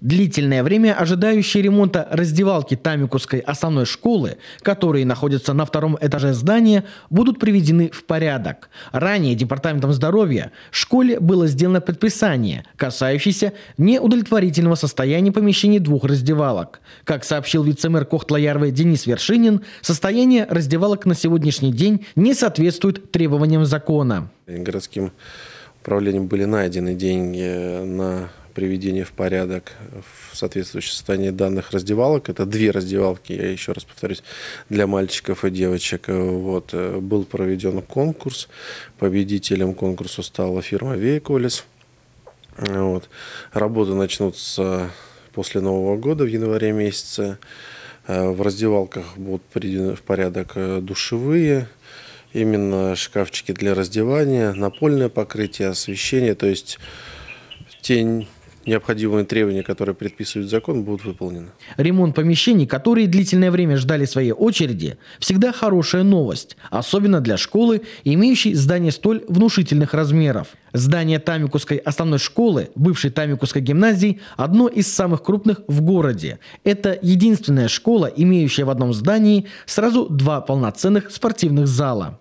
Длительное время ожидающие ремонта раздевалки Тамикусской основной школы, которые находятся на втором этаже здания, будут приведены в порядок. Ранее Департаментом здоровья школе было сделано предписание, касающееся неудовлетворительного состояния помещений двух раздевалок. Как сообщил вице-мэр Кохтлоярвы Денис Вершинин, состояние раздевалок на сегодняшний день не соответствует требованиям закона. Городским управлением были найдены деньги на приведения в порядок в соответствующее состояние данных раздевалок. Это две раздевалки, я еще раз повторюсь, для мальчиков и девочек. Вот. Э, был проведен конкурс. Победителем конкурса стала фирма «Вейкулис». Вот. Работы начнутся после Нового года в январе месяце. Э, в раздевалках будут приведены в порядок э, душевые, именно шкафчики для раздевания, напольное покрытие, освещение, то есть тень необходимые требования, которые предписывает закон, будут выполнены. Ремонт помещений, которые длительное время ждали своей очереди, всегда хорошая новость, особенно для школы, имеющей здание столь внушительных размеров. Здание Тамикусской основной школы, бывшей Тамикусской гимназии, одно из самых крупных в городе. Это единственная школа, имеющая в одном здании сразу два полноценных спортивных зала.